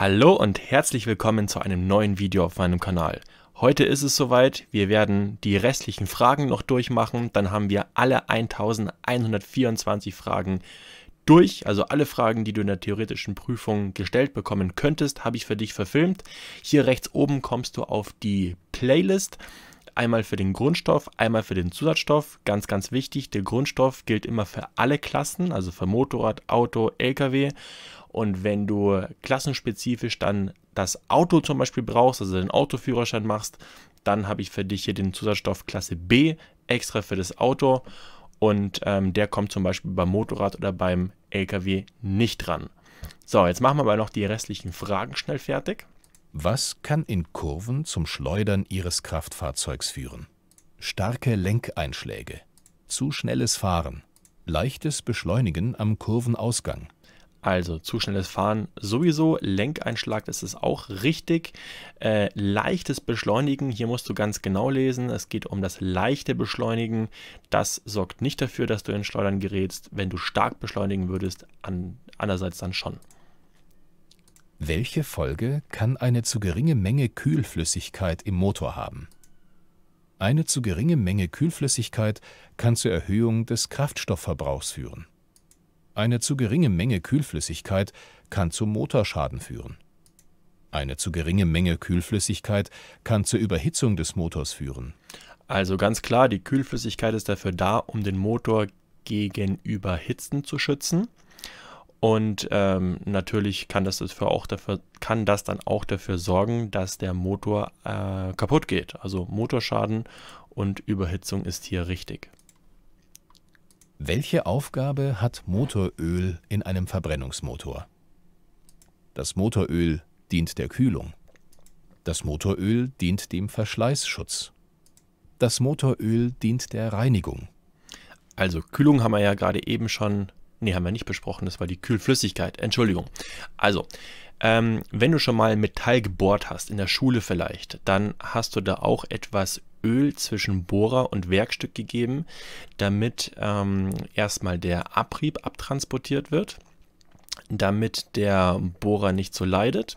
Hallo und herzlich willkommen zu einem neuen Video auf meinem Kanal. Heute ist es soweit, wir werden die restlichen Fragen noch durchmachen, dann haben wir alle 1124 Fragen durch, also alle Fragen, die du in der theoretischen Prüfung gestellt bekommen könntest, habe ich für dich verfilmt. Hier rechts oben kommst du auf die Playlist einmal für den Grundstoff, einmal für den Zusatzstoff. Ganz, ganz wichtig, der Grundstoff gilt immer für alle Klassen, also für Motorrad, Auto, LKW. Und wenn du klassenspezifisch dann das Auto zum Beispiel brauchst, also den Autoführerschein machst, dann habe ich für dich hier den Zusatzstoff Klasse B extra für das Auto. Und ähm, der kommt zum Beispiel beim Motorrad oder beim LKW nicht dran. So, jetzt machen wir aber noch die restlichen Fragen schnell fertig. Was kann in Kurven zum Schleudern Ihres Kraftfahrzeugs führen? Starke Lenkeinschläge, zu schnelles Fahren, leichtes Beschleunigen am Kurvenausgang, also zu schnelles Fahren sowieso, Lenkeinschlag, das ist auch richtig. Äh, leichtes Beschleunigen, hier musst du ganz genau lesen, es geht um das leichte Beschleunigen. Das sorgt nicht dafür, dass du in Schleudern gerätst. Wenn du stark beschleunigen würdest, an, andererseits dann schon. Welche Folge kann eine zu geringe Menge Kühlflüssigkeit im Motor haben? Eine zu geringe Menge Kühlflüssigkeit kann zur Erhöhung des Kraftstoffverbrauchs führen. Eine zu geringe Menge Kühlflüssigkeit kann zu Motorschaden führen. Eine zu geringe Menge Kühlflüssigkeit kann zur Überhitzung des Motors führen. Also ganz klar, die Kühlflüssigkeit ist dafür da, um den Motor gegen Überhitzen zu schützen. Und ähm, natürlich kann das, dafür auch dafür, kann das dann auch dafür sorgen, dass der Motor äh, kaputt geht. Also Motorschaden und Überhitzung ist hier richtig. Welche Aufgabe hat Motoröl in einem Verbrennungsmotor? Das Motoröl dient der Kühlung. Das Motoröl dient dem Verschleißschutz. Das Motoröl dient der Reinigung. Also Kühlung haben wir ja gerade eben schon, nee, haben wir nicht besprochen, das war die Kühlflüssigkeit, Entschuldigung. Also, ähm, wenn du schon mal Metall gebohrt hast, in der Schule vielleicht, dann hast du da auch etwas Öl zwischen Bohrer und Werkstück gegeben, damit ähm, erstmal der Abrieb abtransportiert wird, damit der Bohrer nicht so leidet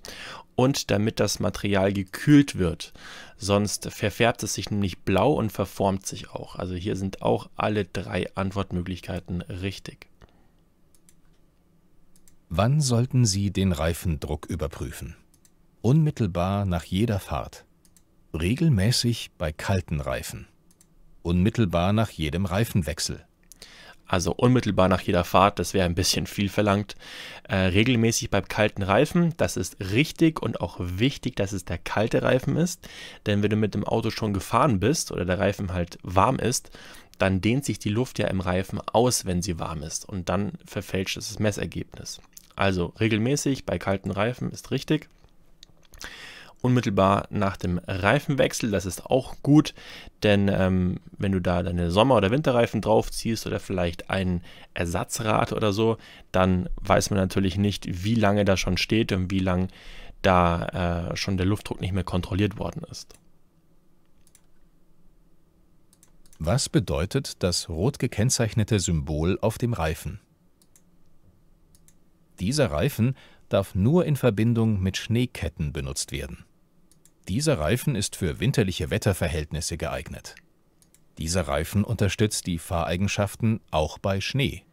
und damit das Material gekühlt wird. Sonst verfärbt es sich nämlich blau und verformt sich auch. Also hier sind auch alle drei Antwortmöglichkeiten richtig. Wann sollten Sie den Reifendruck überprüfen? Unmittelbar nach jeder Fahrt regelmäßig bei kalten Reifen. Unmittelbar nach jedem Reifenwechsel. Also unmittelbar nach jeder Fahrt, das wäre ein bisschen viel verlangt. Äh, regelmäßig bei kalten Reifen, das ist richtig und auch wichtig, dass es der kalte Reifen ist. Denn wenn du mit dem Auto schon gefahren bist oder der Reifen halt warm ist, dann dehnt sich die Luft ja im Reifen aus, wenn sie warm ist. Und dann verfälscht es das Messergebnis. Also regelmäßig bei kalten Reifen ist richtig unmittelbar nach dem Reifenwechsel. Das ist auch gut, denn ähm, wenn du da deine Sommer- oder Winterreifen draufziehst oder vielleicht ein Ersatzrad oder so, dann weiß man natürlich nicht, wie lange das schon steht und wie lange da äh, schon der Luftdruck nicht mehr kontrolliert worden ist. Was bedeutet das rot gekennzeichnete Symbol auf dem Reifen? Dieser Reifen darf nur in Verbindung mit Schneeketten benutzt werden. Dieser Reifen ist für winterliche Wetterverhältnisse geeignet. Dieser Reifen unterstützt die Fahreigenschaften auch bei Schnee.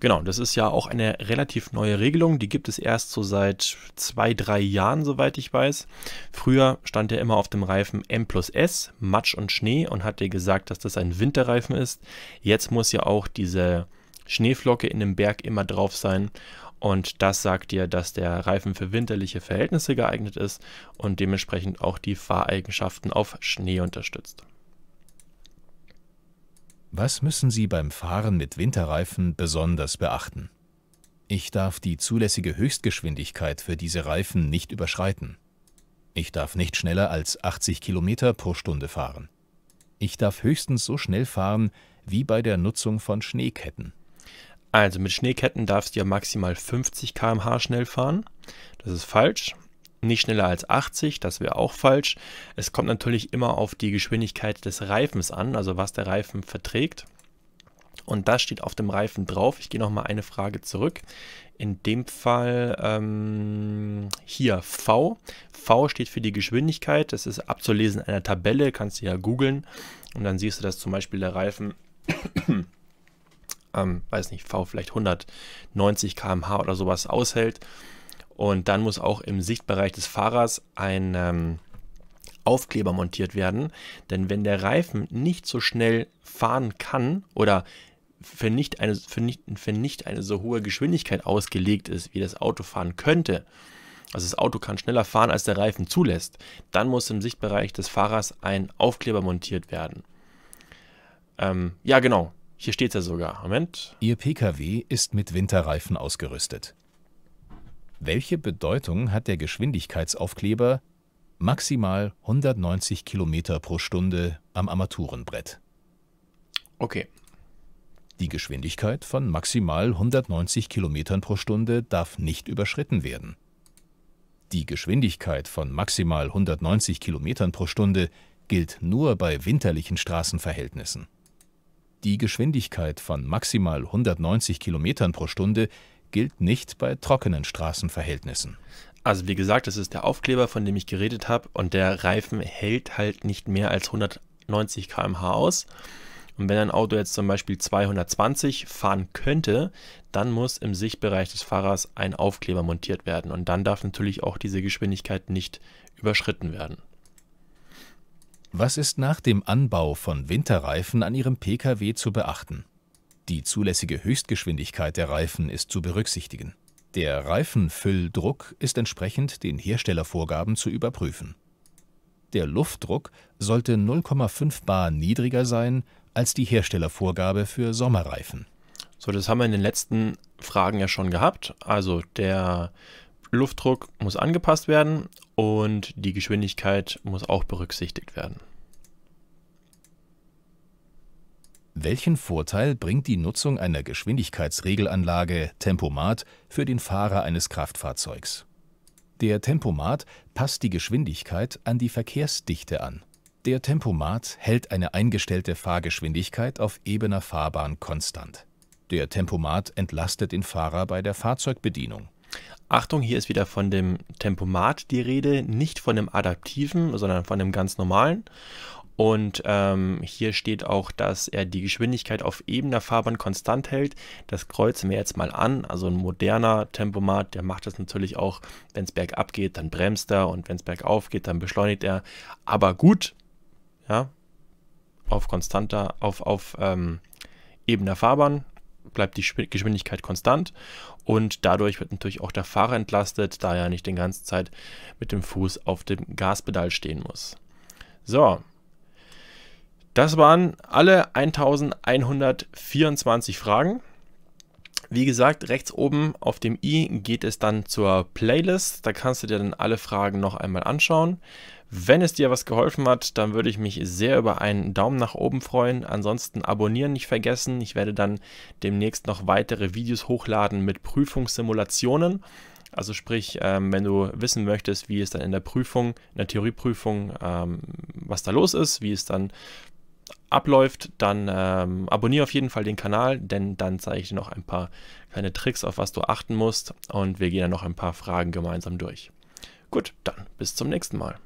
Genau, das ist ja auch eine relativ neue Regelung. Die gibt es erst so seit zwei, drei Jahren, soweit ich weiß. Früher stand er immer auf dem Reifen M plus S, Matsch und Schnee, und hat dir gesagt, dass das ein Winterreifen ist. Jetzt muss ja auch diese Schneeflocke in dem Berg immer drauf sein. Und das sagt dir, dass der Reifen für winterliche Verhältnisse geeignet ist und dementsprechend auch die Fahreigenschaften auf Schnee unterstützt. Was müssen Sie beim Fahren mit Winterreifen besonders beachten? Ich darf die zulässige Höchstgeschwindigkeit für diese Reifen nicht überschreiten. Ich darf nicht schneller als 80 Kilometer pro Stunde fahren. Ich darf höchstens so schnell fahren wie bei der Nutzung von Schneeketten. Also mit Schneeketten darfst du ja maximal 50 km/h schnell fahren. Das ist falsch. Nicht schneller als 80, das wäre auch falsch. Es kommt natürlich immer auf die Geschwindigkeit des Reifens an, also was der Reifen verträgt. Und das steht auf dem Reifen drauf. Ich gehe nochmal eine Frage zurück. In dem Fall ähm, hier V. V steht für die Geschwindigkeit. Das ist abzulesen in einer Tabelle. Kannst du ja googeln. Und dann siehst du, dass zum Beispiel der Reifen ähm, weiß nicht, V vielleicht 190 km/h oder sowas aushält. Und dann muss auch im Sichtbereich des Fahrers ein ähm, Aufkleber montiert werden. Denn wenn der Reifen nicht so schnell fahren kann oder für nicht eine, für nicht, für nicht eine so hohe Geschwindigkeit ausgelegt ist, wie das Auto fahren könnte, also das Auto kann schneller fahren, als der Reifen zulässt, dann muss im Sichtbereich des Fahrers ein Aufkleber montiert werden. Ähm, ja, genau. Hier steht er sogar. Moment. Ihr Pkw ist mit Winterreifen ausgerüstet. Welche Bedeutung hat der Geschwindigkeitsaufkleber maximal 190 km pro Stunde am Armaturenbrett? Okay. Die Geschwindigkeit von maximal 190 km pro Stunde darf nicht überschritten werden. Die Geschwindigkeit von maximal 190 km pro Stunde gilt nur bei winterlichen Straßenverhältnissen. Die Geschwindigkeit von maximal 190 km pro Stunde gilt nicht bei trockenen Straßenverhältnissen. Also wie gesagt, das ist der Aufkleber, von dem ich geredet habe und der Reifen hält halt nicht mehr als 190 km/h aus. Und wenn ein Auto jetzt zum Beispiel 220 fahren könnte, dann muss im Sichtbereich des Fahrers ein Aufkleber montiert werden und dann darf natürlich auch diese Geschwindigkeit nicht überschritten werden. Was ist nach dem Anbau von Winterreifen an Ihrem Pkw zu beachten? Die zulässige Höchstgeschwindigkeit der Reifen ist zu berücksichtigen. Der Reifenfülldruck ist entsprechend den Herstellervorgaben zu überprüfen. Der Luftdruck sollte 0,5 bar niedriger sein als die Herstellervorgabe für Sommerreifen. So, das haben wir in den letzten Fragen ja schon gehabt. Also der Luftdruck muss angepasst werden und die Geschwindigkeit muss auch berücksichtigt werden. Welchen Vorteil bringt die Nutzung einer Geschwindigkeitsregelanlage Tempomat für den Fahrer eines Kraftfahrzeugs? Der Tempomat passt die Geschwindigkeit an die Verkehrsdichte an. Der Tempomat hält eine eingestellte Fahrgeschwindigkeit auf ebener Fahrbahn konstant. Der Tempomat entlastet den Fahrer bei der Fahrzeugbedienung. Achtung, hier ist wieder von dem Tempomat die Rede, nicht von dem adaptiven, sondern von dem ganz normalen. Und ähm, hier steht auch, dass er die Geschwindigkeit auf ebener Fahrbahn konstant hält. Das kreuzen wir jetzt mal an. Also ein moderner Tempomat, der macht das natürlich auch, wenn es bergab geht, dann bremst er und wenn es bergauf geht, dann beschleunigt er. Aber gut, ja, auf konstanter, auf, auf ähm, ebener Fahrbahn bleibt die Geschwindigkeit konstant und dadurch wird natürlich auch der Fahrer entlastet, da er nicht die ganze Zeit mit dem Fuß auf dem Gaspedal stehen muss. So, das waren alle 1124 Fragen. Wie gesagt, rechts oben auf dem i geht es dann zur Playlist. Da kannst du dir dann alle Fragen noch einmal anschauen. Wenn es dir was geholfen hat, dann würde ich mich sehr über einen Daumen nach oben freuen. Ansonsten abonnieren nicht vergessen. Ich werde dann demnächst noch weitere Videos hochladen mit Prüfungssimulationen. Also sprich, ähm, wenn du wissen möchtest, wie es dann in der Prüfung, in der Theorieprüfung, ähm, was da los ist, wie es dann abläuft, dann ähm, abonniere auf jeden Fall den Kanal, denn dann zeige ich dir noch ein paar kleine Tricks, auf was du achten musst und wir gehen dann noch ein paar Fragen gemeinsam durch. Gut, dann bis zum nächsten Mal.